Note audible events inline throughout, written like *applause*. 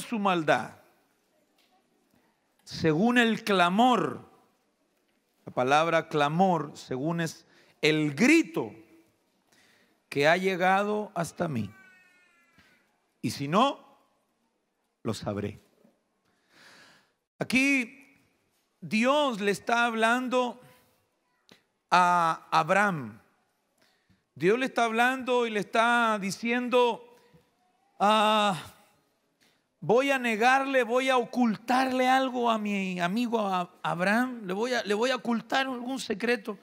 su maldad según el clamor. La palabra clamor, según es el grito que ha llegado hasta mí. Y si no, lo sabré. Aquí Dios le está hablando a Abraham. Dios le está hablando y le está diciendo, a ah, voy a negarle, voy a ocultarle algo a mi amigo Abraham, le voy a, le voy a ocultar algún secreto.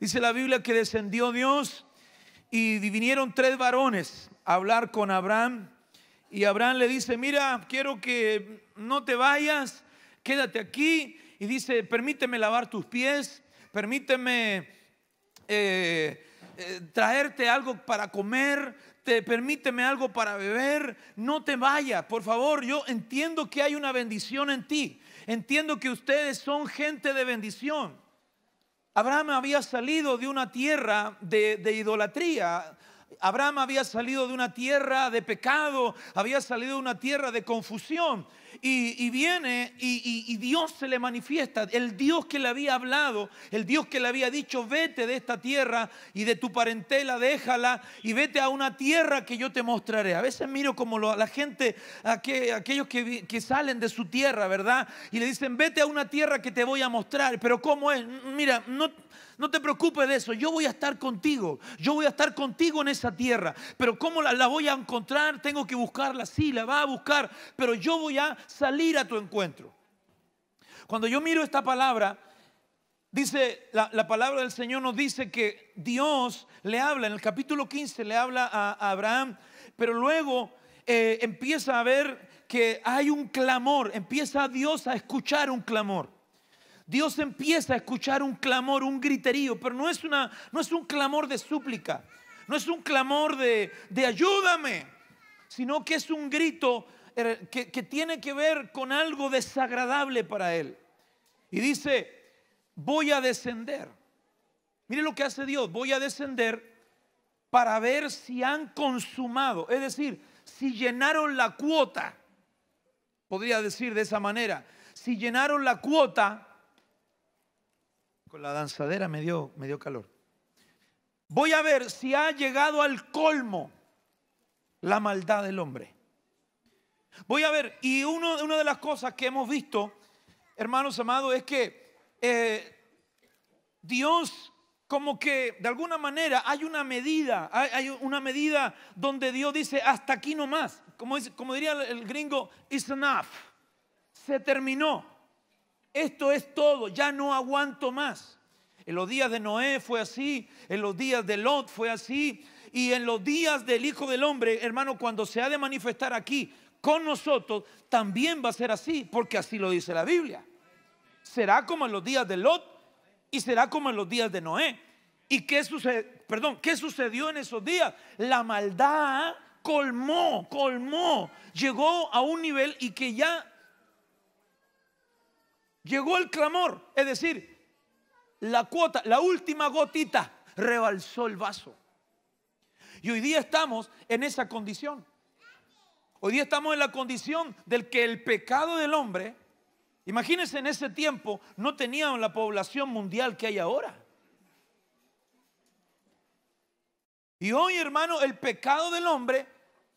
Dice la Biblia que descendió Dios y vinieron tres varones a hablar con Abraham. Y Abraham le dice, mira, quiero que no te vayas, quédate aquí. Y dice, permíteme lavar tus pies, permíteme eh, eh, traerte algo para comer, te permíteme algo para beber, no te vayas, por favor, yo entiendo que hay una bendición en ti, entiendo que ustedes son gente de bendición. Abraham había salido de una tierra de, de idolatría, Abraham había salido de una tierra de pecado, había salido de una tierra de confusión. Y, viene y, Dios se le manifiesta, el Dios que le había hablado, el Dios que le había dicho, vete de esta tierra y de tu parentela, déjala y vete a una tierra que yo te mostraré. A veces miro como la gente, aquellos que, salen de su tierra, ¿verdad? Y le dicen, vete a una tierra que te voy a mostrar, pero ¿cómo es? Mira, no... No te preocupes de eso, yo voy a estar contigo, yo voy a estar contigo en esa tierra, pero ¿cómo la, la, voy a encontrar? Tengo que buscarla, sí, la va a buscar, pero yo voy a salir a tu encuentro. Cuando yo miro esta palabra, dice, la, palabra del Señor nos dice que Dios le habla, en el capítulo 15 le habla a, Abraham, pero luego eh, empieza a ver que hay un clamor, empieza Dios a escuchar un clamor. Dios empieza a escuchar un clamor, un griterío, pero no es, una, no es un clamor de súplica, no es un clamor de, de ayúdame, sino que es un grito Er, que, tiene que ver con algo desagradable para él. Y dice, voy a descender. Mire lo que hace Dios, voy a descender para ver si han consumado, es decir, si llenaron la cuota, podría decir de esa manera, si llenaron la cuota, con la danzadera me dio, me dio calor, voy a ver si ha llegado al colmo la maldad del hombre. Voy a ver, y una de las cosas que hemos visto, hermanos amados, es que eh, Dios como que de alguna manera hay una medida, hay, una medida donde Dios dice hasta aquí no más, como, como diría el gringo, it's enough, se terminó, esto es todo, ya no aguanto más. En los días de Noé fue así, en los días de Lot fue así, y en los días del Hijo del Hombre, hermano, cuando se ha de manifestar aquí, con nosotros también va a ser así, porque así lo dice la Biblia. Será como en los días de Lot y será como en los días de Noé. ¿Y qué, perdón, qué sucedió en esos días? La maldad colmó, colmó, llegó a un nivel y que ya llegó el clamor, es decir, la cuota, la última gotita rebalsó el vaso. Y hoy día estamos en esa condición. Hoy día estamos en la condición del que el pecado del hombre, imagínense en ese tiempo, no tenían la población mundial que hay ahora. Y hoy, hermano, el pecado del hombre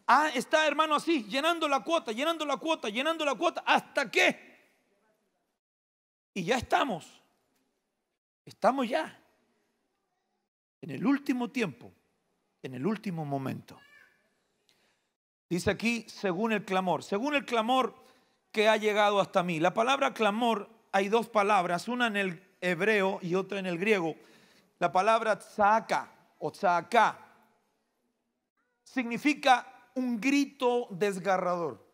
ah, está, hermano, así, llenando la cuota, llenando la cuota, llenando la cuota, hasta qué? Y ya estamos. Estamos ya. En el último tiempo, en el último momento. Dice aquí, según el clamor, según el clamor que ha llegado hasta mí. La palabra clamor, hay dos palabras, una en el hebreo y otra en el griego. La palabra tzaaka o tzaaka significa un grito desgarrador.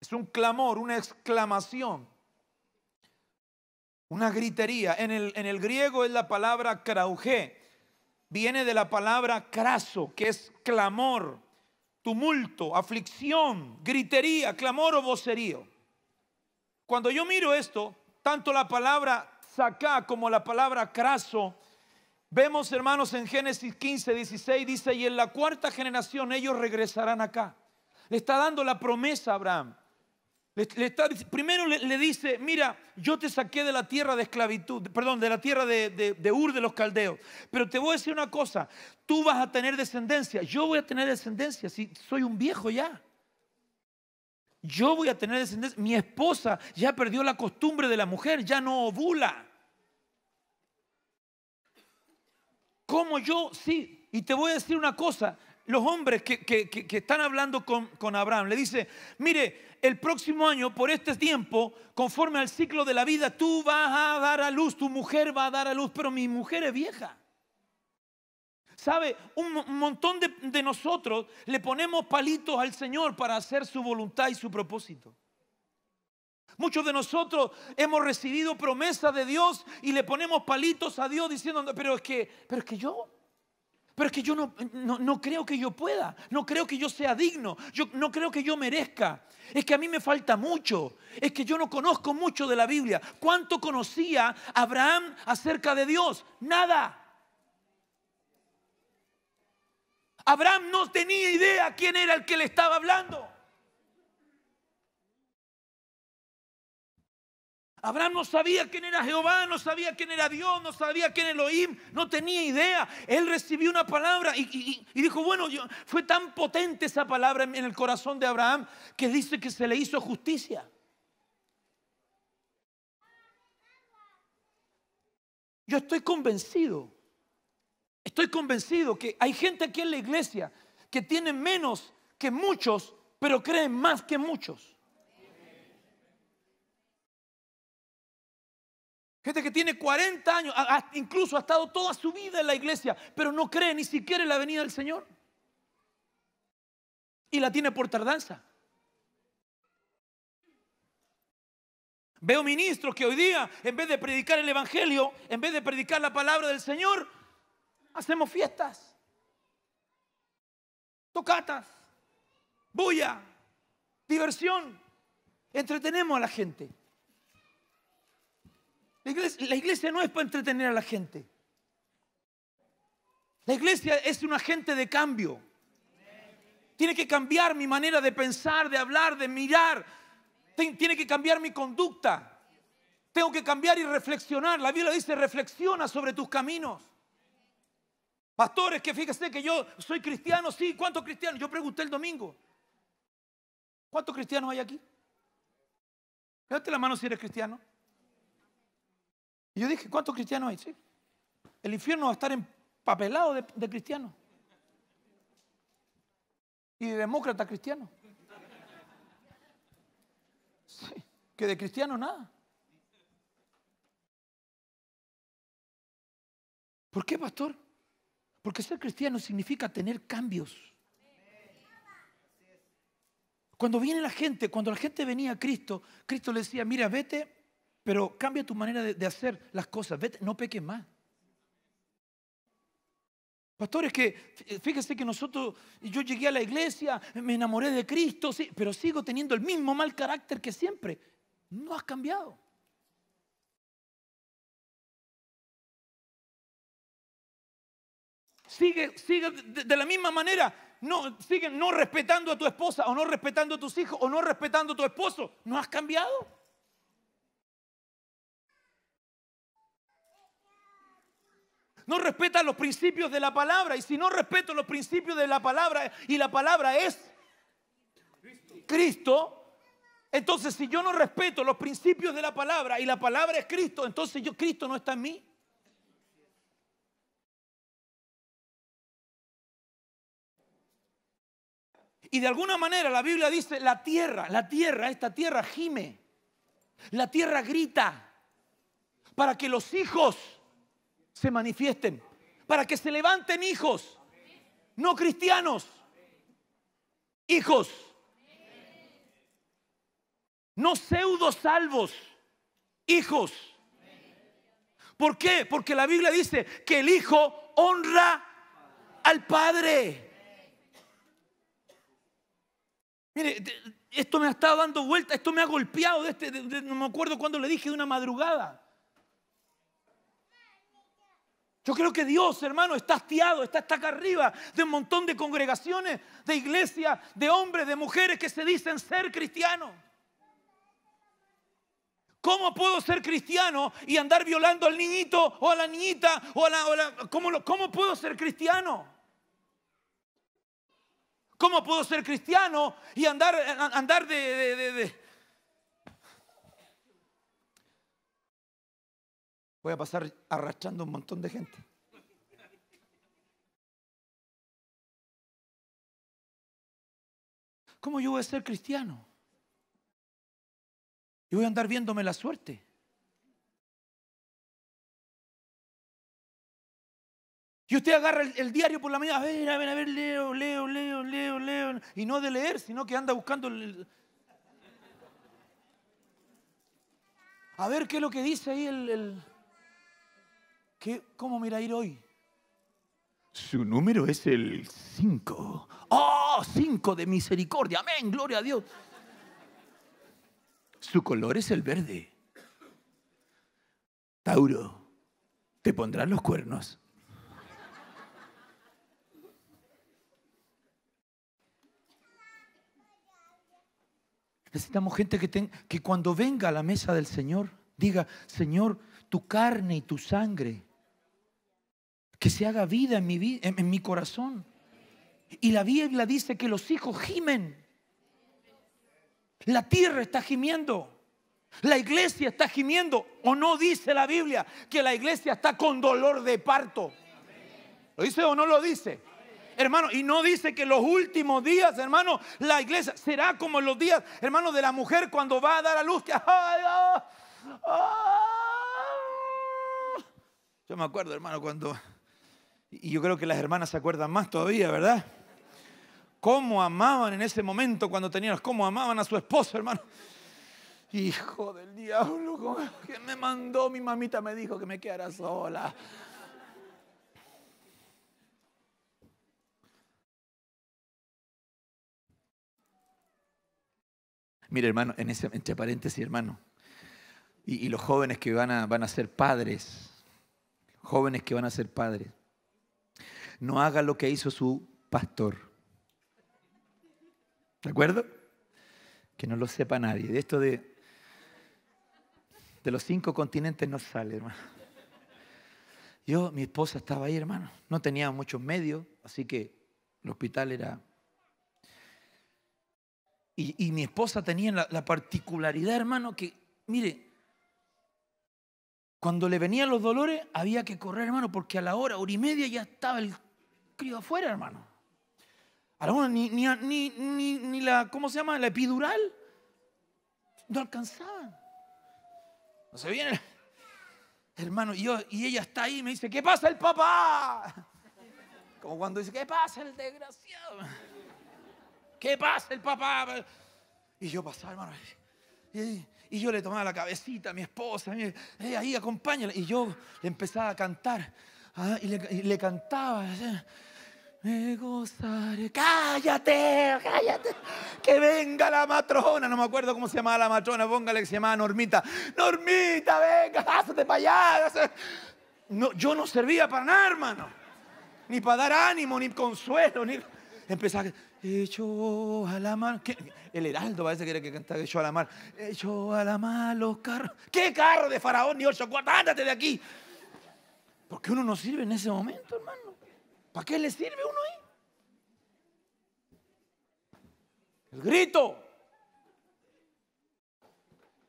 Es un clamor, una exclamación, una gritería. En el, en el griego es la palabra krauge, viene de la palabra craso, que es clamor, tumulto, aflicción, gritería, clamor o vocerío. Cuando yo miro esto, tanto la palabra sacá como la palabra craso, vemos hermanos en Génesis 15, 16, dice, y en la cuarta generación ellos regresarán acá. Le está dando la promesa a Abraham primero le, dice, mira, yo te saqué de la tierra de esclavitud, perdón, de la tierra de, Ur de los Caldeos. Pero te voy a decir una cosa, tú vas a tener descendencia, yo voy a tener descendencia, si soy un viejo ya. Yo voy a tener descendencia. Mi esposa ya perdió la costumbre de la mujer, ya no ovula. ¿Cómo yo? Sí, y te voy a decir una cosa, los hombres que, están hablando con, Abraham, le dice, mire, el próximo año, por este tiempo, conforme al ciclo de la vida, tú vas a dar a luz, tu mujer va a dar a luz, pero mi mujer es vieja. ¿Sabe? Un montón de, nosotros le ponemos palitos al Señor para hacer su voluntad y su propósito. Muchos de nosotros hemos recibido promesas de Dios y le ponemos palitos a Dios diciendo, pero es que, pero es que yo, pero es que yo no, no, creo que yo pueda, no creo que yo sea digno, yo no creo que yo merezca. Es que a mí me falta mucho, es que yo no conozco mucho de la Biblia. ¿Cuánto conocía Abraham acerca de Dios? Nada. Abraham no tenía idea quién era el que le estaba hablando. Abraham no sabía quién era Jehová, no sabía quién era Dios, no sabía quién era Elohim, no tenía idea. Él recibió una palabra y, dijo, bueno, fue tan potente esa palabra en, en el corazón de Abraham que dice que se le hizo justicia. Yo estoy convencido, estoy convencido que hay gente aquí en la iglesia que tiene menos que muchos, pero creen más que muchos. Gente que tiene 40 años, incluso ha estado toda su vida en la iglesia, pero no cree ni siquiera en la venida del Señor. Y la tiene por tardanza. Veo ministros que hoy día, en vez de predicar el Evangelio, en vez de predicar la palabra del Señor, hacemos fiestas, tocatas, bulla, diversión, entretenemos a la gente. La iglesia, no es para entretener a la gente. La iglesia es un agente de cambio. Tiene que cambiar mi manera de pensar, de hablar, de mirar. Tiene que cambiar mi conducta. Tengo que cambiar y reflexionar. La Biblia dice, reflexiona sobre tus caminos. Pastores, que fíjese que yo soy cristiano, sí, ¿cuántos cristianos? Yo pregunté el domingo. ¿Cuántos cristianos hay aquí? Levante la mano si eres cristiano. Y yo dije, ¿cuántos cristianos hay? Sí. El infierno va a estar empapelado de, cristianos. Y de demócratas cristianos. Sí, que de cristianos nada. ¿Por qué, pastor? Porque ser cristiano significa tener cambios. Cuando viene la gente, cuando la gente venía a Cristo, Cristo le decía, mira, vete pero cambia tu manera de, hacer las cosas. Vete, no peques más. Pastores, que eh, fíjese que nosotros, yo llegué a la iglesia, me enamoré de Cristo, pero sigo teniendo el mismo mal carácter que siempre. No has cambiado. Sigue, sigue de, la misma manera. No, sigue no respetando a tu esposa, o no respetando a tus hijos, o no respetando a tu esposo. No has cambiado. no respeta los principios de la palabra. Y si no respeto los principios de la palabra y la palabra es Cristo, entonces si yo no respeto los principios de la palabra y la palabra es Cristo, entonces yo Cristo no está en mí. Y de alguna manera la Biblia dice, la tierra, la tierra, esta tierra gime. La tierra grita para que los hijos se manifiesten, para que se levanten hijos, no cristianos, hijos, no pseudo salvos, hijos. ¿Por qué? Porque la Biblia dice que el hijo honra al padre. Mire, esto me ha estado dando vuelta, esto me ha golpeado. De este, no me acuerdo cuando le dije de una madrugada. Yo creo que Dios, hermano, está hastiado, está hasta acá arriba de un montón de congregaciones, de iglesias, de hombres, de mujeres que se dicen ser cristianos. ¿Cómo puedo ser cristiano y andar violando al niñito o a la niñita? O a la, ¿cómo, ¿Cómo puedo ser cristiano? ¿Cómo puedo ser cristiano y andar, andar de, de voy a pasar arrastrando un montón de gente. ¿Cómo yo voy a ser cristiano? Y voy a andar viéndome la suerte. Y usted agarra el, diario por la mañana, a ver, a ver, a ver, leo, leo, leo, leo, leo. Y no de leer, sino que anda buscando... El, a ver qué es lo que dice ahí el ¿Cómo me irá a ir hoy? Su número es el 5. ¡Oh, 5 de misericordia! ¡Amén! ¡Gloria a Dios! Su color es el verde. Tauro, te pondrán los cuernos. Necesitamos gente que, que cuando venga a la mesa del Señor diga, Señor, tu carne y tu sangre que se haga vida en mi, en mi corazón. Y la Biblia dice que los hijos gimen. La tierra está gimiendo. La iglesia está gimiendo. ¿O no dice la Biblia que la iglesia está con dolor de parto? ¿Lo dice o no lo dice? Hermano, y no dice que los últimos días, hermano, la iglesia será como los días, hermano, de la mujer cuando va a dar a luz. Ah, ah. Yo me acuerdo, hermano, cuando y yo creo que las hermanas se acuerdan más todavía, ¿verdad? Cómo amaban en ese momento cuando tenían, cómo amaban a su esposo, hermano. Hijo del diablo, ¿qué me mandó mi mamita, me dijo que me quedara sola. Mire, hermano, en ese, entre paréntesis, hermano, y, los jóvenes que van a ser padres, jóvenes que van a ser padres, no haga lo que hizo su pastor. ¿De acuerdo? Que no lo sepa nadie. De esto de, de los cinco continentes no sale, hermano. Yo, mi esposa estaba ahí, hermano. No tenía muchos medios, así que el hospital era... Y, mi esposa tenía la particularidad, hermano, que, mire, cuando le venían los dolores, había que correr, hermano, porque a la hora, hora y media ya estaba el crío afuera, hermano. A la hora, ni, ni, la, ¿cómo se llama? La epidural. No alcanzaban. No se viene. Hermano, y, yo, y ella está ahí y me dice, ¿qué pasa el papá? Como cuando dice, ¿qué pasa el desgraciado? ¿Qué pasa el papá? Y yo pasaba, hermano. Y, y yo le tomaba la cabecita a mi esposa, eh, ahí acompáñala. Y yo le empezaba a cantar. Ah, y, le, cantaba. Me gozaré. Cállate, cállate. Que venga la matrona. No me acuerdo cómo se llamaba la matrona. Póngale que se llamaba Normita. Normita, venga, hazte para allá. yo no servía para nada, hermano. Ni para dar ánimo, ni consuelo. Ni... Empezaba. Hecho a la mar. El heraldo parece que era que cantaba Echó a la mar. Hecho a la mar los carros. ¿Qué carro de faraón ni ocho cuartos? Ándate de aquí. Porque uno no sirve en ese momento, hermano. ¿Para qué le sirve uno ahí? El grito.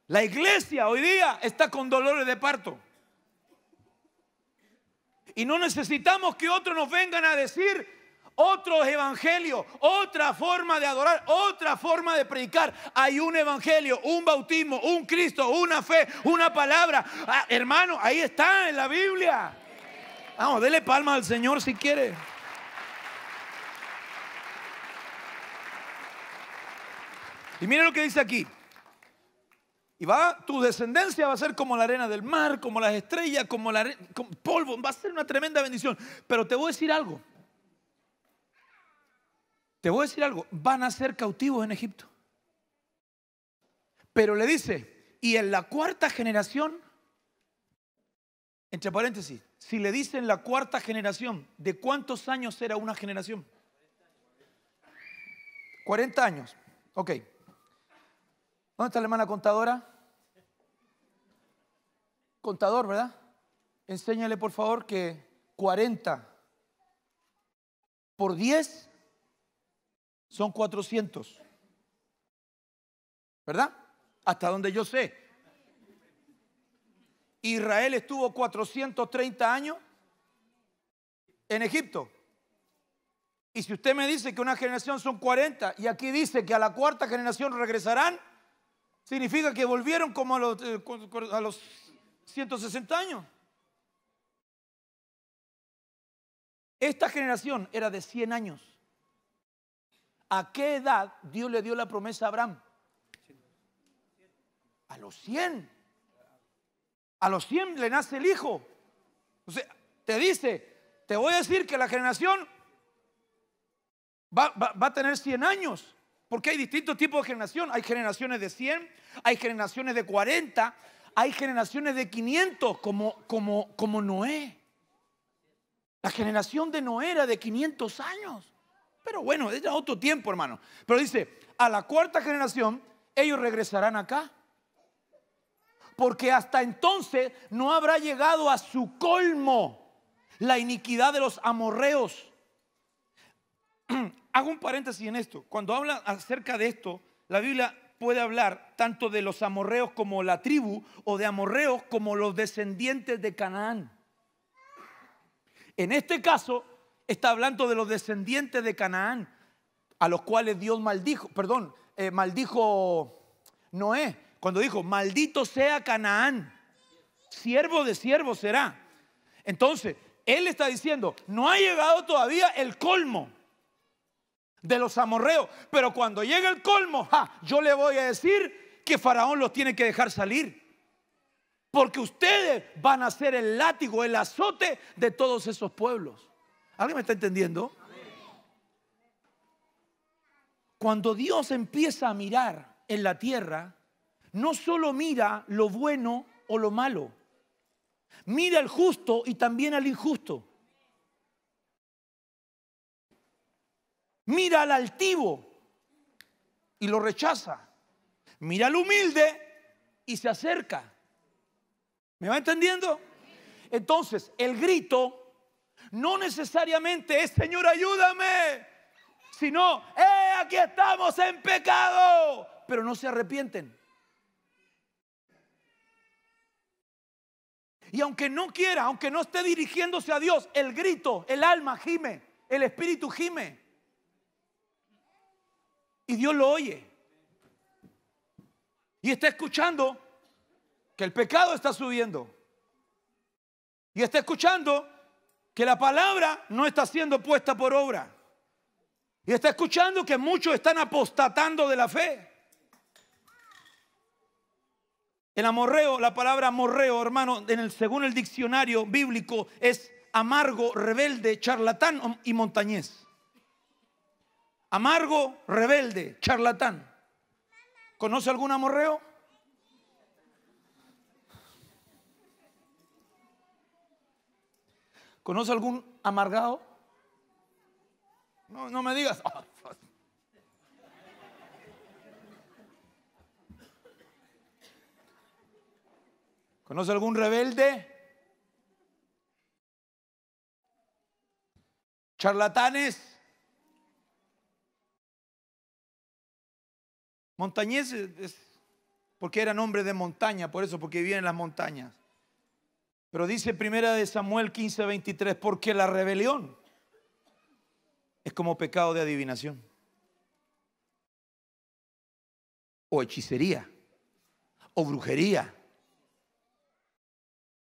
La iglesia hoy día está con dolores de parto. Y no necesitamos que otros nos vengan a decir otro evangelio, otra forma de adorar, otra forma de predicar. Hay un evangelio, un bautismo, un Cristo, una fe, una palabra. Ah, hermano, ahí está en la Biblia. Vamos, dele palmas al Señor si quiere. Y miren lo que dice aquí. Y va, tu descendencia va a ser como la arena del mar, como las estrellas, como el polvo. Va a ser una tremenda bendición. Pero te voy a decir algo. Te voy a decir algo, van a ser cautivos en Egipto. Pero le dice, y en la cuarta generación, entre paréntesis, si le dicen la cuarta generación, ¿de cuántos años era una generación? 40 años. Ok. ¿Dónde está la hermana contadora? Contador, ¿verdad? Enséñale por favor que 40 por 10 son 400. ¿Verdad? Hasta donde yo sé. Israel estuvo 430 años en Egipto. Y si usted me dice que una generación son 40 y aquí dice que a la cuarta generación regresarán, significa que volvieron como a los, 160 eh, años. Esta generación era de 100 años. ¿A qué edad Dios le dio la promesa a Abraham? A los 100. A los 100 le nace el hijo. O sea, te dice, te voy a decir que la generación va, a tener 100 años. Porque hay distintos tipos de generación. Hay generaciones de 100, hay generaciones de 40, hay generaciones de 500 como, como, como Noé. La generación de Noé era de 500 años. Pero bueno, es otro tiempo, hermano. Pero dice, a la cuarta generación, ellos regresarán acá. Porque hasta entonces no habrá llegado a su colmo la iniquidad de los amorreos. *clears throat* Hago un paréntesis en esto. Cuando habla acerca de esto, la Biblia puede hablar tanto de los amorreos como la tribu o de amorreos como los descendientes de Canaán. En este caso, está hablando de los descendientes de Canaán, a los cuales Dios maldijo, perdón, eh, maldijo Noé, cuando dijo, maldito sea Canaán, siervo de siervo será. Entonces, él está diciendo, no ha llegado todavía el colmo de los amorreos, pero cuando llegue el colmo, yo le voy a decir que Faraón los tiene que dejar salir. Porque ustedes van a ser el látigo, el azote de todos esos pueblos. ¿Alguien me está entendiendo? Cuando Dios empieza a mirar en la tierra, no solo mira lo bueno o lo malo, mira al justo y también al injusto. Mira al altivo y lo rechaza. Mira al humilde y se acerca. ¿Me va entendiendo? Entonces, el grito no necesariamente es, Señor, ayúdame, sino, aquí estamos en pecado, pero no se arrepienten. Y aunque no quiera, aunque no esté dirigiéndose a Dios, el grito, el alma gime, el espíritu gime. Y Dios lo oye. Y está escuchando que el pecado está subiendo. Y está escuchando que la palabra no está siendo puesta por obra. Y está escuchando que muchos están apostatando de la fe. El amorreo, la palabra amorreo, hermano, en el, según el diccionario bíblico, es amargo, rebelde, charlatán y montañés. Amargo, rebelde, charlatán. ¿Conoce algún amorreo? ¿Conoce algún amargado? No, no me digas. *laughs* ¿Conoce algún rebelde? ¿Charlatanes? Montañeses, porque eran hombres de montaña, por eso, porque vivían en las montañas. Pero dice primera de Samuel 15, 23, porque la rebelión es como pecado de adivinación o hechicería o brujería.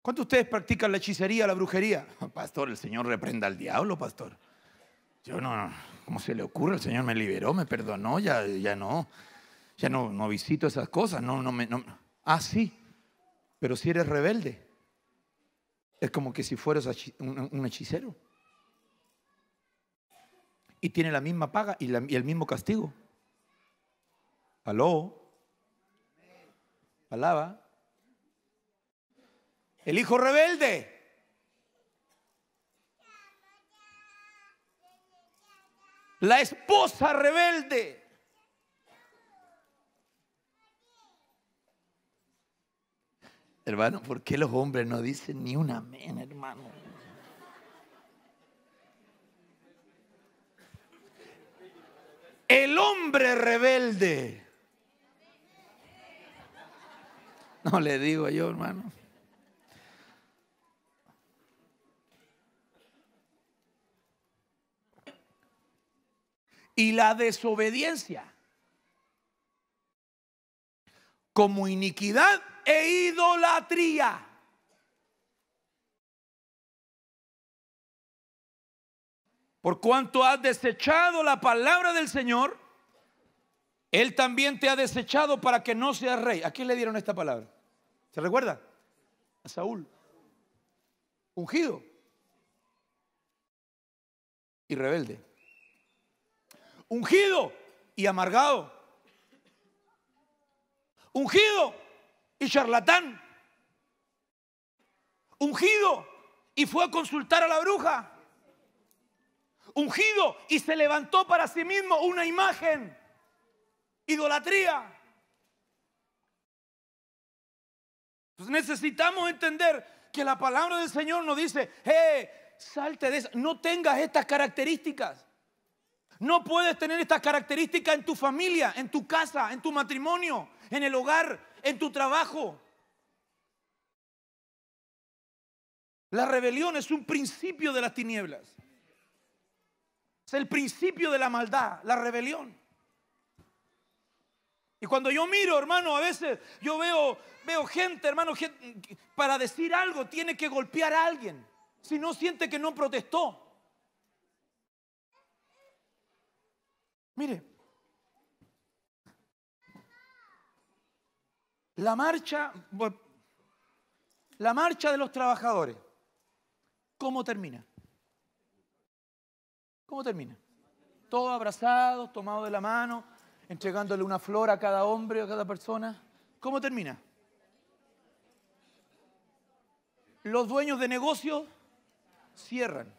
¿Cuántos de ustedes practican la hechicería, la brujería? *laughs* Pastor, el Señor reprenda al diablo, pastor. Yo no, ¿cómo se le ocurre? El Señor me liberó, me perdonó, ya, ya no, ya no, no visito esas cosas, no, no me, no. Ah, sí, pero si eres rebelde. Es como que si fueras un hechicero. Y tiene la misma paga y, el mismo castigo. Aló. Palabra. El hijo rebelde. La esposa rebelde. Hermano, ¿por qué los hombres no dicen ni un amén, hermano? El hombre rebelde. No le digo yo, hermano. Y la desobediencia como iniquidad e idolatría. Por cuanto has desechado la palabra del Señor, Él también te ha desechado para que no seas rey. ¿A quién le dieron esta palabra? ¿Se recuerda? A Saúl. Ungido. Y rebelde. Ungido y amargado. Ungido y charlatán, ungido y fue a consultar a la bruja, ungido y se levantó para sí mismo una imagen, idolatría. necesitamos entender que la palabra del Señor nos dice, hey, eh, salte de eso, no tengas estas características. No puedes tener estas características en tu familia, en tu casa, en tu matrimonio, en el hogar en tu trabajo. La rebelión es un principio de las tinieblas. Es el principio de la maldad, la rebelión. Y cuando yo miro, hermano, a veces yo veo, veo gente, hermano, para decir algo tiene que golpear a alguien. Si no siente que no protestó. Mire, La marcha, la marcha de los trabajadores, ¿cómo termina? ¿Cómo termina? Todos abrazados, tomados de la mano, entregándole una flor a cada hombre, a cada persona. ¿Cómo termina? Los dueños de negocios cierran.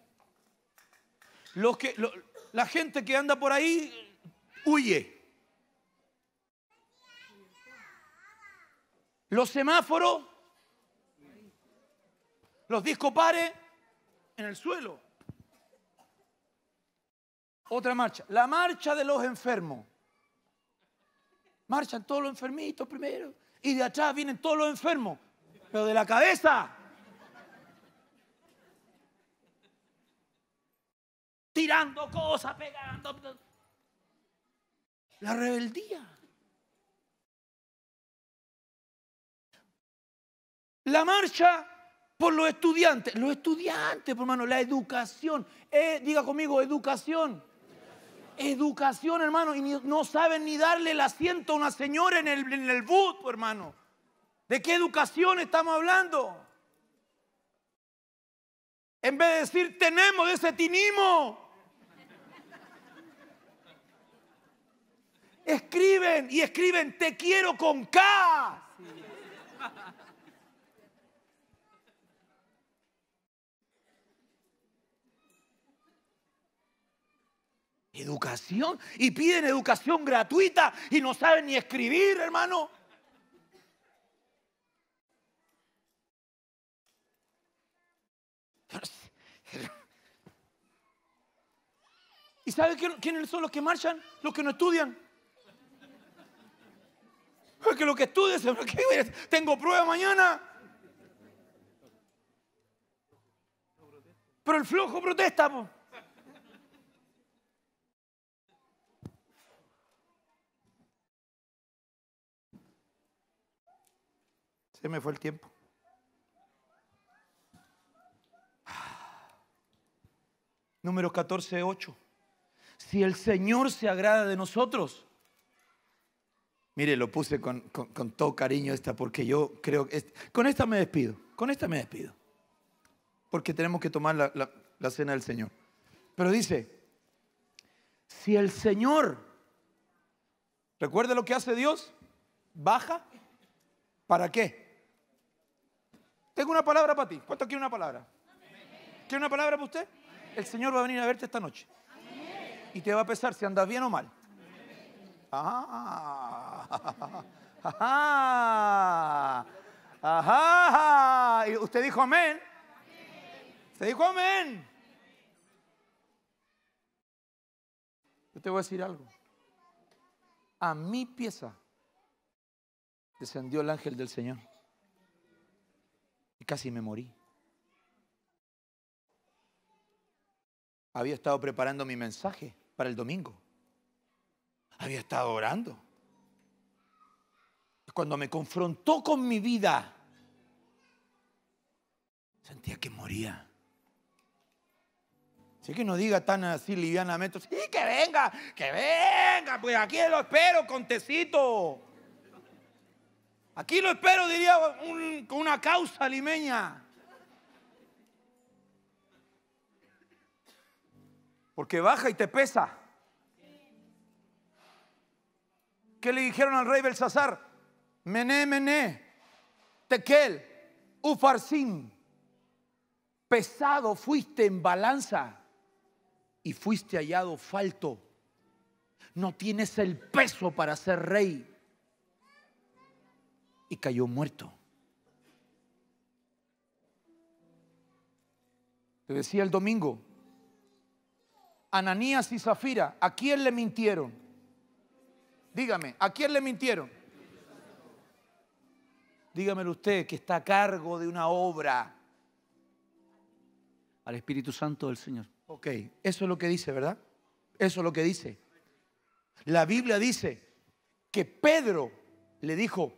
que, la gente que anda por ahí huye. los semáforos, los discos en el suelo. Otra marcha, la marcha de los enfermos. Marchan todos los enfermitos primero y de atrás vienen todos los enfermos, pero de la cabeza. Tirando cosas, pegando. La rebeldía. La marcha por los estudiantes. Los estudiantes, hermano, la educación. Eh, diga conmigo, educación. Educación, hermano. Y no saben ni darle el asiento a una señora en el, en el bus, hermano. ¿De qué educación estamos hablando? En vez de decir tenemos, ese tinimo. Escriben y escriben te quiero con K. Educación. Y piden educación gratuita y no saben ni escribir, hermano. ¿Y sabe quiénes son los que marchan? Los que no estudian. Que los que estudian, tengo prueba mañana. Pero el flojo protesta. me fue el tiempo. Número 14, 8. Si el Señor se agrada de nosotros. Mire, lo puse con, todo cariño esta porque yo creo que... con esta me despido, con esta me despido. Porque tenemos que tomar la, cena del Señor. Pero dice, si el Señor, ¿recuerda lo que hace Dios? Baja, ¿para qué? Tengo una palabra para ti. ¿Cuánto quiere una palabra? ¿Quiere una palabra para usted? El Señor va a venir a verte esta noche. Y te va a pesar si andas bien o mal. Ajá, ah. *laughs* ajá, ajá. Y usted dijo amén. Se dijo amén. Yo te voy a decir algo. A mi pieza descendió el ángel del Señor y casi me morí. Había estado preparando mi mensaje para el domingo. Había estado orando. Cuando me confrontó con mi vida, sentía que moría. Así que no diga tan así livianamente, sí, que venga, que venga, pues aquí lo espero contecito. Aquí lo espero, diría, con una causa limeña. Porque baja y te pesa. ¿Qué le dijeron al rey Belsasar? Mené, mené, tequel, ufarsín. Pesado fuiste en balanza y fuiste hallado falto. No tienes el peso para ser rey y cayó muerto. Te decía el domingo, Ananías y Zafira, ¿a quién le mintieron? Dígame, ¿a quién le mintieron? Dígamelo usted que está a cargo de una obra. Al Espíritu Santo del Señor. Ok, eso es lo que dice, ¿verdad? Eso es lo que dice. La Biblia dice que Pedro le dijo,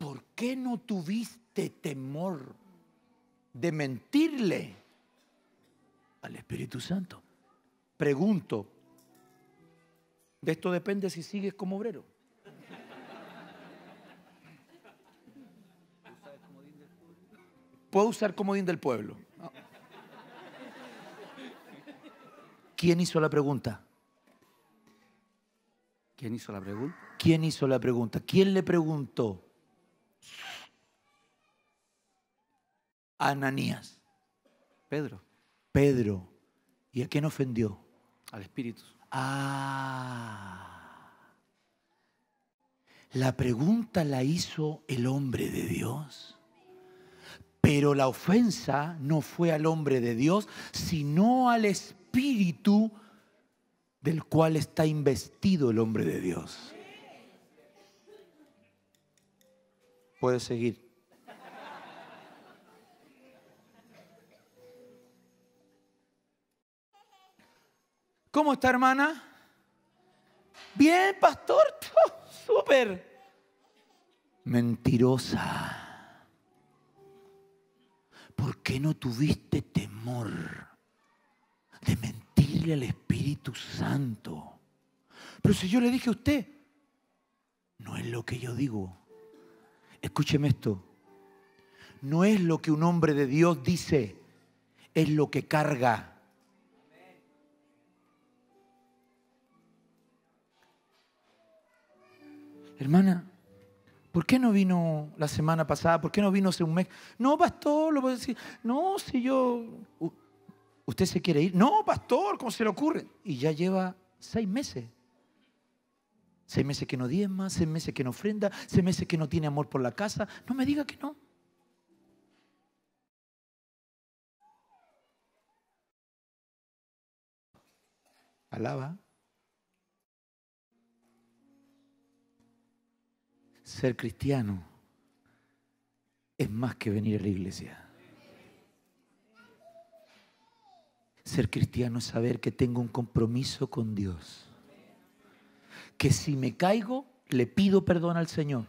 ¿por qué no tuviste temor de mentirle al Espíritu Santo? Pregunto, de esto depende si sigues como obrero. ¿Puedo usar comodín del pueblo? ¿Quién hizo la pregunta? ¿Quién hizo la pregunta? ¿Quién hizo la pregunta? ¿Quién le preguntó? Ananías. Pedro. Pedro. ¿Y a quién ofendió? Al Espíritu. Ah. La pregunta la hizo el hombre de Dios. Pero la ofensa no fue al hombre de Dios, sino al Espíritu del cual está investido el hombre de Dios. Puede seguir. ¿Cómo está, hermana? Bien, pastor, oh, súper. Mentirosa. ¿Por qué no tuviste temor de mentirle al Espíritu Santo? Pero si yo le dije a usted, no es lo que yo digo. Escúcheme esto. No es lo que un hombre de Dios dice, es lo que carga. hermana, ¿por qué no vino la semana pasada? ¿Por qué no vino hace un mes? No, pastor, lo a decir. No, si yo... ¿Usted se quiere ir? No, pastor, ¿cómo se le ocurre? Y ya lleva seis meses. Seis meses que no diezma, seis meses que no ofrenda, seis meses que no tiene amor por la casa. No me diga que no. Alaba. ser cristiano es más que venir a la iglesia. Ser cristiano es saber que tengo un compromiso con Dios. Que si me caigo, le pido perdón al Señor.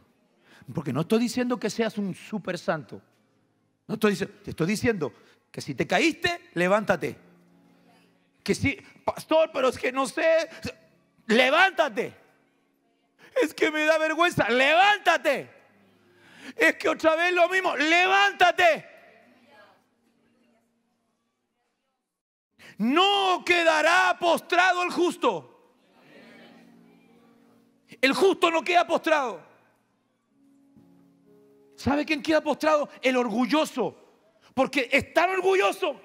Porque no estoy diciendo que seas un super santo. No estoy diciendo, te estoy diciendo que si te caíste, levántate. Que si, pastor, pero es que no sé, levántate es que me da vergüenza, levántate. Es que otra vez lo mismo, levántate. No quedará postrado el justo. El justo no queda postrado. ¿Sabe quién queda postrado? El orgulloso. Porque es tan orgulloso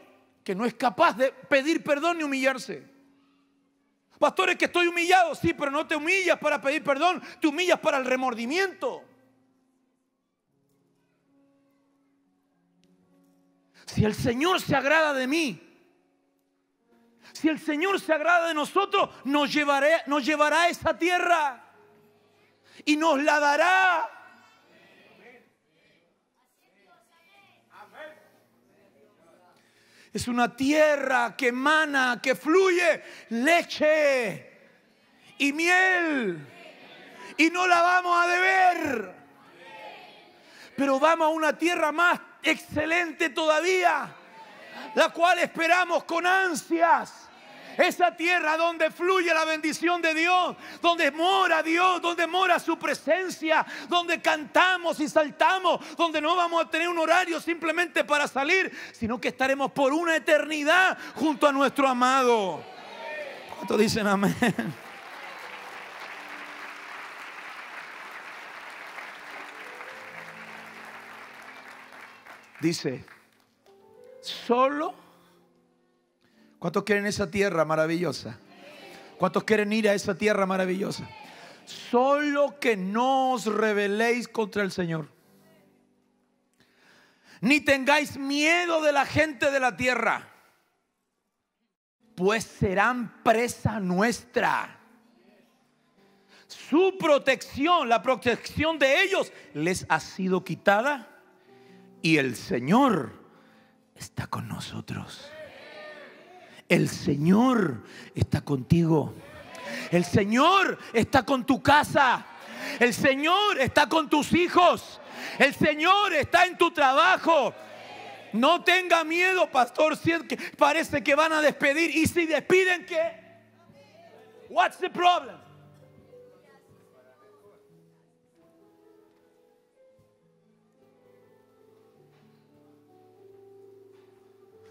que no es capaz de pedir perdón ni humillarse. Pastores, que estoy humillado, sí, pero no te humillas para pedir perdón, te humillas para el remordimiento. Si el Señor se agrada de mí, si el Señor se agrada de nosotros, nos, llevaré, nos llevará a esa tierra y nos la dará. Es una tierra que emana, que fluye leche y miel. Y no la vamos a deber. Pero vamos a una tierra más excelente todavía, la cual esperamos con ansias. Esa tierra donde fluye la bendición de Dios, donde mora Dios, donde mora su presencia, donde cantamos y saltamos, donde no vamos a tener un horario simplemente para salir, sino que estaremos por una eternidad junto a nuestro amado. ¿Cuántos dicen amén? Dice, solo ¿Cuántos quieren esa tierra maravillosa? ¿Cuántos quieren ir a esa tierra maravillosa? Solo que no os rebeléis contra el Señor. Ni tengáis miedo de la gente de la tierra, pues serán presa nuestra. Su protección, la protección de ellos, les ha sido quitada y el Señor está con nosotros. El Señor está contigo. El Señor está con tu casa. El Señor está con tus hijos. El Señor está en tu trabajo. No tenga miedo, pastor, si parece que van a despedir. Y si despiden, ¿qué? What's the problem?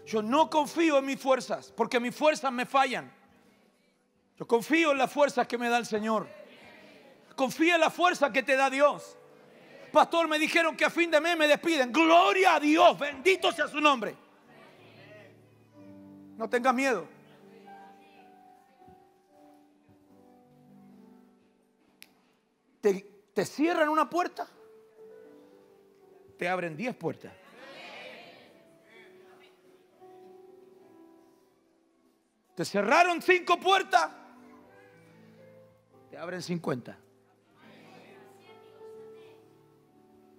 Yo no confío en mis fuerzas, porque mis fuerzas me fallan. Yo confío en las fuerzas que me da el Señor. Confía en la fuerza que te da Dios. Pastor, me dijeron que a fin de mes me despiden. Gloria a Dios, bendito sea su nombre. No tengas miedo. te cierran una puerta, te abren diez puertas. Te cerraron cinco puertas, te abren cincuenta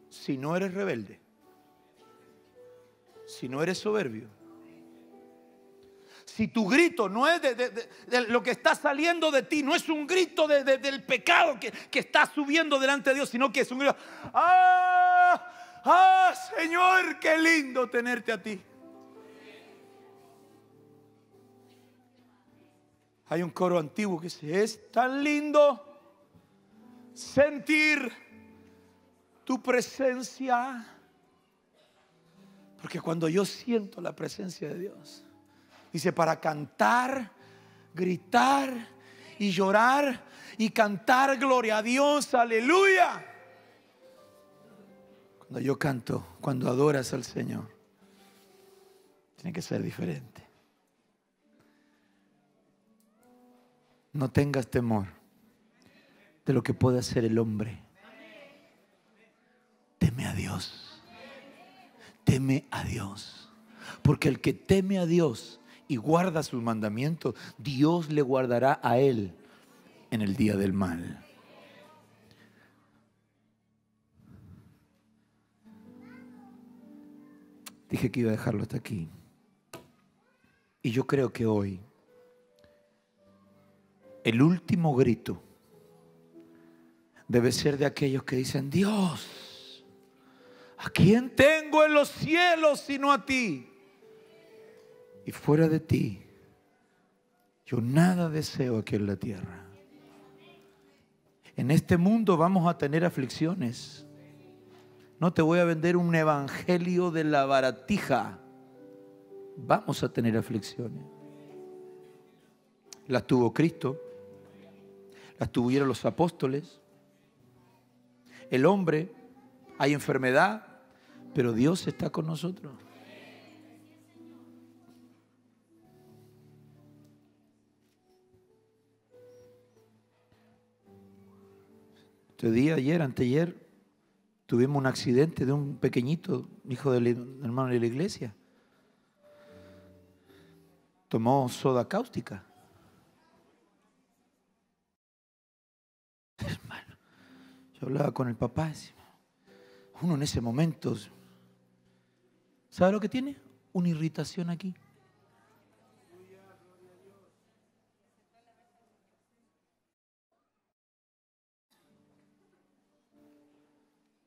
Si no eres rebelde, si no eres soberbio, si tu grito no es de, lo que está saliendo de ti, no es un grito del pecado que, está subiendo delante de Dios, sino que es un grito, ¡ah! ¡ah, Señor, qué lindo tenerte a ti! Hay un coro antiguo que dice, es tan lindo sentir tu presencia. Porque cuando yo siento la presencia de Dios, dice, para cantar, gritar y llorar y cantar gloria a Dios, aleluya. Cuando yo canto, cuando adoras al Señor, tiene que ser diferente. No tengas temor de lo que puede hacer el hombre. Teme a Dios. Teme a Dios. Porque el que teme a Dios y guarda sus mandamientos, Dios le guardará a él en el día del mal. Dije que iba a dejarlo hasta aquí. Y yo creo que hoy el último grito debe ser de aquellos que dicen, Dios, ¿a quién tengo en los cielos sino a ti? Y fuera de ti, yo nada deseo aquí en la tierra. En este mundo vamos a tener aflicciones. No te voy a vender un evangelio de la baratija. Vamos a tener aflicciones. Las tuvo Cristo las tuvieron los apóstoles. El hombre, hay enfermedad, pero Dios está con nosotros. Este día, ayer, anteayer, tuvimos un accidente de un pequeñito, hijo del hermano de la iglesia. Tomó soda cáustica. Yo hablaba con el papá. uno en ese momento, ¿sabe lo que tiene? Una irritación aquí.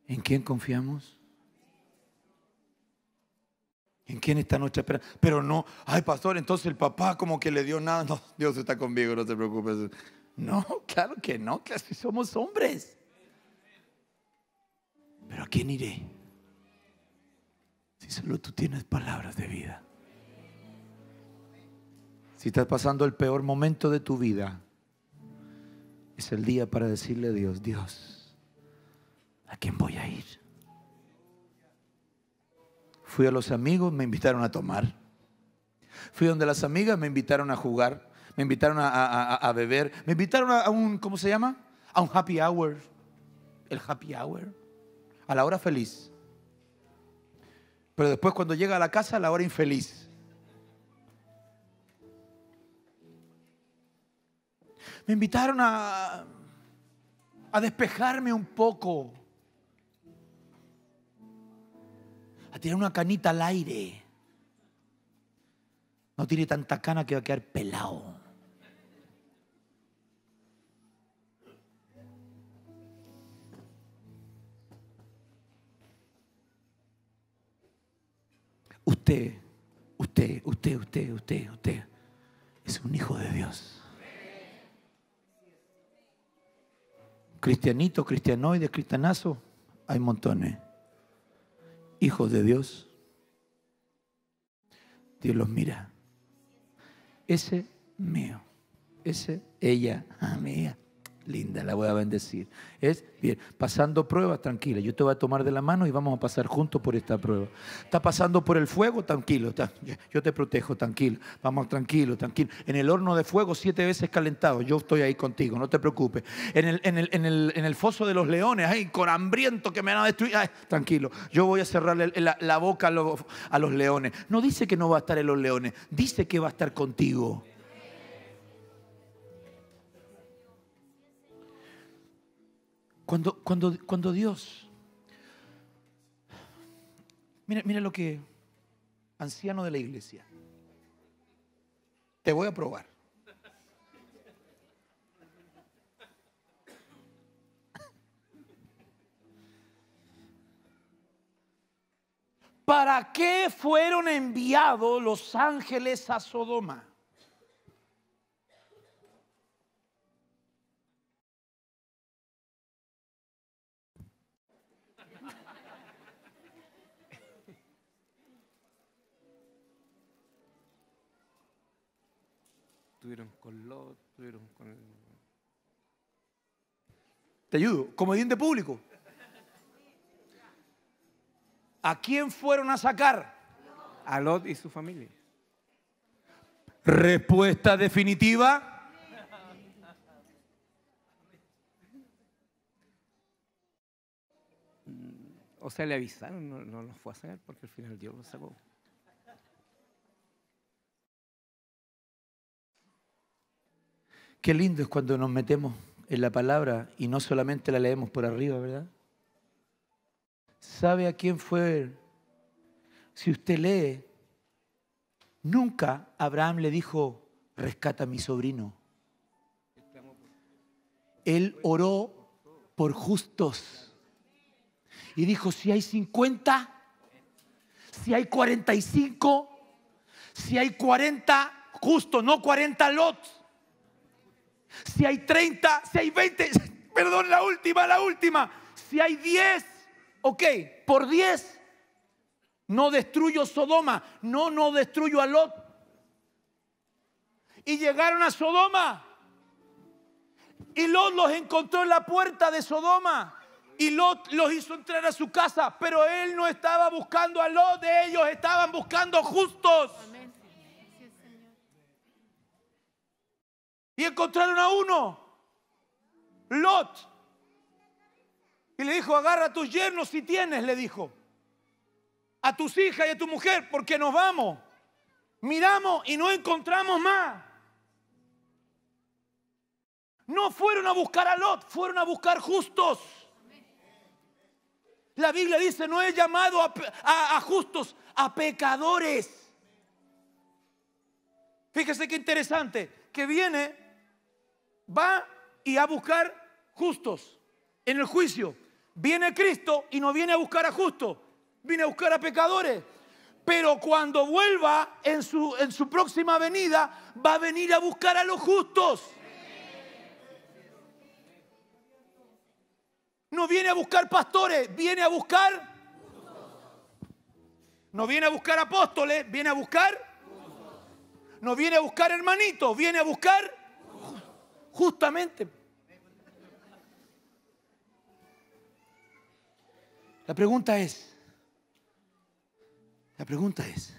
¿En quién confiamos? ¿En quién está nuestra esperanza? Pero no, ay pastor, entonces el papá como que le dio nada. No, Dios está conmigo, no te preocupes. No, *laughs* claro que no, claro, somos hombres. Pero ¿a quién iré? Si solo tú tienes palabras de vida. Si estás pasando el peor momento de tu vida, es el día para decirle a Dios, Dios, ¿a quién voy a ir? Fui a los amigos, me invitaron a tomar. Fui donde las amigas, me invitaron a jugar, me invitaron a, a beber, me invitaron a un, ¿cómo se llama? A un happy hour. El happy hour a la hora feliz. Pero después cuando llega a la casa a la hora infeliz. Me invitaron a, a despejarme un poco. A tirar una canita al aire. No tiene tanta cana que va a quedar pelado. usted, usted, usted, usted, usted, es un hijo de Dios. Cristianito, cristianoide, cristianazo, hay montones. Hijos de Dios. Dios los mira. Ese mío. Ese, ella, amiga. *laughs* linda, la voy a bendecir. Es bien, pasando pruebas, tranquila, yo te voy a tomar de la mano y vamos a pasar juntos por esta prueba. Está pasando por el fuego, tranquilo, yo te protejo, tranquilo, vamos tranquilo, tranquilo. En el horno de fuego siete veces calentado, yo estoy ahí contigo, no te preocupes. En el, foso de los leones, ay, con hambriento que me van a tranquilo, yo voy a cerrarle la, boca a los leones. No dice que no va a estar en los leones, dice que va a estar contigo. Cuando, cuando, Dios... Mira, mira lo que... Anciano de la iglesia. Te voy a probar. ¿Para qué fueron enviados los ángeles a Sodoma? Te ayudo. Comediante público. ¿A quién fueron a sacar? A Lot y su familia. Respuesta definitiva. O sea, le avisaron, no, no los fue a sacar porque al final Dios lo sacó. Qué lindo es cuando nos metemos en la palabra y no solamente la leemos por arriba, ¿verdad? ¿Sabe a quién fue? Si usted lee, nunca Abraham le dijo, rescata a mi sobrino. Él oró por justos y dijo, si hay 50, si hay 45, si hay 40 justos, no 40 lots si hay 30, si hay 20, perdón, la última, la última, si hay 10, ok, por 10, no destruyo Sodoma, no, no destruyo a Lot. Y llegaron a Sodoma. Y Lot los encontró en la puerta de Sodoma. Y Lot los hizo entrar a su casa. Pero él no estaba buscando a Lot, ellos estaban buscando justos. Y encontraron a uno, Lot. Y le dijo, agarra a tus yernos si tienes, le dijo. A tus hijas y a tu mujer, porque nos vamos. Miramos y no encontramos más. No fueron a buscar a Lot, fueron a buscar justos. La Biblia dice, no he llamado a, a justos, a pecadores. Fíjese qué interesante, que viene va y a buscar justos en el juicio. Viene Cristo y no viene a buscar a justos, viene a buscar a pecadores. Pero cuando vuelva en su, en su próxima venida, va a venir a buscar a los justos. No viene a buscar pastores, viene a buscar. No viene a buscar apóstoles, viene a buscar. No viene a buscar hermanitos, viene a buscar justamente. La pregunta es, la pregunta es,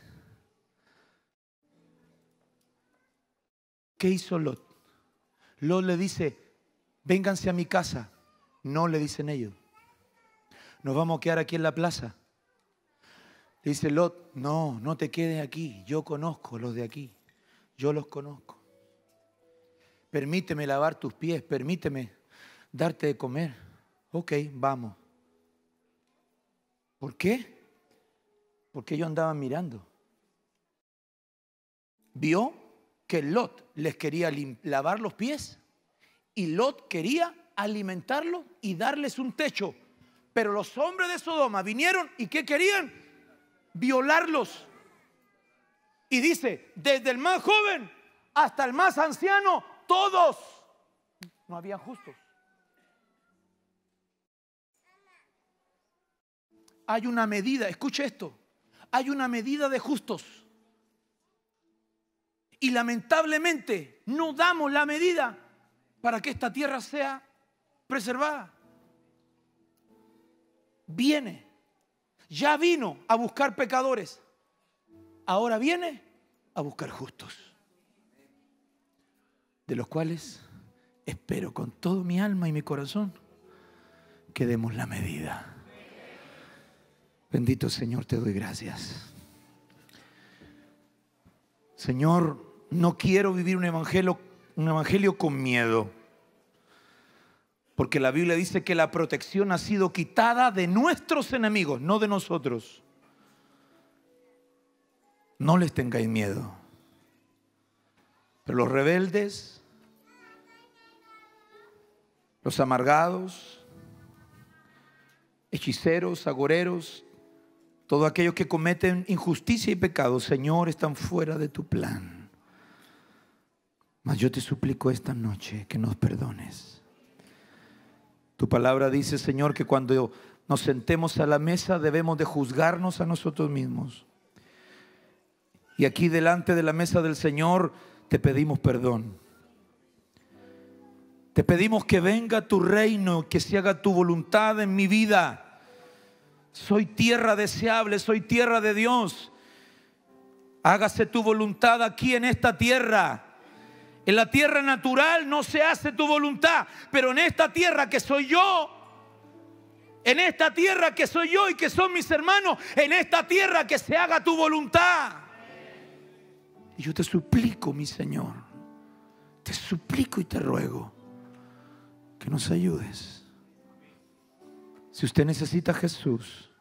¿qué hizo Lot? Lot le dice, vénganse a mi casa. No le dicen ellos. Nos vamos a quedar aquí en la plaza. Le dice Lot, no, no te quedes aquí. Yo conozco los de aquí. Yo los conozco permíteme lavar tus pies, permíteme darte de comer. Ok, vamos. ¿Por qué? Porque ellos andaban mirando. Vio que Lot les quería lavar los pies y Lot quería alimentarlos y darles un techo. Pero los hombres de Sodoma vinieron y ¿qué querían? Violarlos. Y dice, desde el más joven hasta el más anciano, todos. No había justos. Hay una medida, escuche esto, hay una medida de justos. Y lamentablemente no damos la medida para que esta tierra sea preservada. Viene, ya vino a buscar pecadores, ahora viene a buscar justos de los cuales espero con todo mi alma y mi corazón que demos la medida. Bendito Señor, te doy gracias. Señor, no quiero vivir un evangelio, un evangelio con miedo. Porque la Biblia dice que la protección ha sido quitada de nuestros enemigos, no de nosotros. No les tengáis miedo. Pero los rebeldes, los amargados, hechiceros, agoreros, todos aquellos que cometen injusticia y pecado, Señor, están fuera de tu plan. Mas yo te suplico esta noche que nos perdones. Tu palabra dice, Señor, que cuando nos sentemos a la mesa debemos de juzgarnos a nosotros mismos. Y aquí delante de la mesa del Señor te pedimos perdón. Te pedimos que venga tu reino, que se haga tu voluntad en mi vida. Soy tierra deseable, soy tierra de Dios. Hágase tu voluntad aquí en esta tierra. En la tierra natural no se hace tu voluntad, pero en esta tierra que soy yo, en esta tierra que soy yo y que son mis hermanos, en esta tierra que se haga tu voluntad. Y yo te suplico, mi Señor, te suplico y te ruego que nos ayudes. Si usted necesita a Jesús,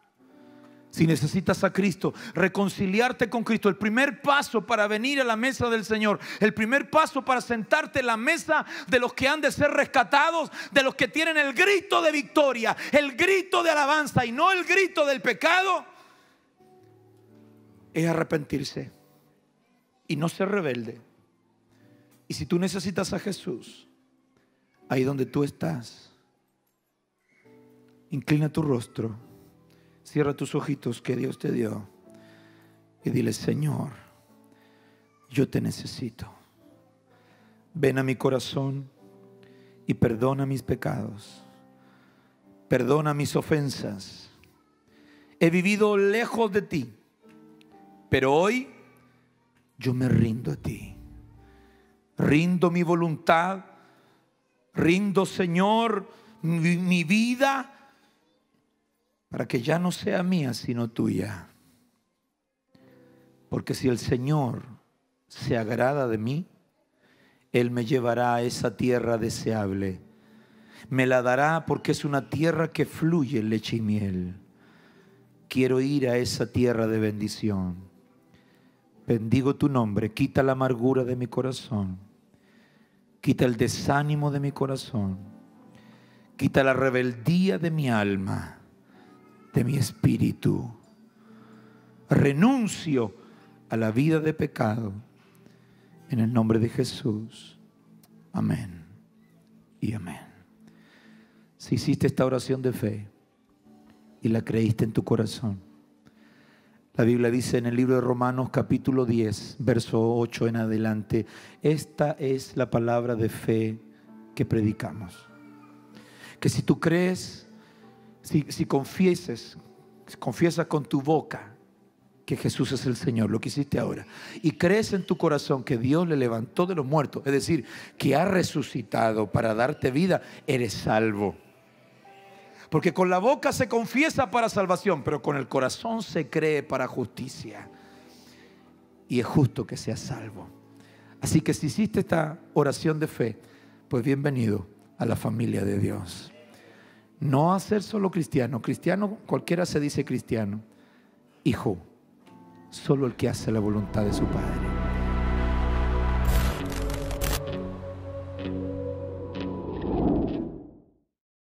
si necesitas a Cristo, reconciliarte con Cristo, el primer paso para venir a la mesa del Señor, el primer paso para sentarte en la mesa de los que han de ser rescatados, de los que tienen el grito de victoria, el grito de alabanza y no el grito del pecado, es arrepentirse y no ser rebelde. Y si tú necesitas a Jesús, ahí donde tú estás. Inclina tu rostro, cierra tus ojitos que Dios te dio y dile, Señor, yo te necesito. Ven a mi corazón y perdona mis pecados, perdona mis ofensas. He vivido lejos de ti, pero hoy yo me rindo a ti. Rindo mi voluntad Rindo, Señor, mi, vida para que ya no sea mía, sino tuya. Porque si el Señor se agrada de mí, Él me llevará a esa tierra deseable. Me la dará porque es una tierra que fluye leche y miel. Quiero ir a esa tierra de bendición. Bendigo tu nombre, quita la amargura de mi corazón. Quita el desánimo de mi corazón. Quita la rebeldía de mi alma, de mi espíritu. Renuncio a la vida de pecado. En el nombre de Jesús. Amén y amén. Si hiciste esta oración de fe y la creíste en tu corazón, la Biblia dice en el libro de Romanos capítulo 10, verso 8 en adelante, esta es la palabra de fe que predicamos. Que si tú crees, si, si confieses, si confiesas con tu boca que Jesús es el Señor, lo que hiciste ahora, y crees en tu corazón que Dios le levantó de los muertos, es decir, que ha resucitado para darte vida, eres salvo. Porque con la boca se confiesa para salvación, pero con el corazón se cree para justicia. Y es justo que seas salvo. Así que si hiciste esta oración de fe, pues bienvenido a la familia de Dios. No a ser solo cristiano. Cristiano, cualquiera se dice cristiano. Hijo, solo el que hace la voluntad de su Padre.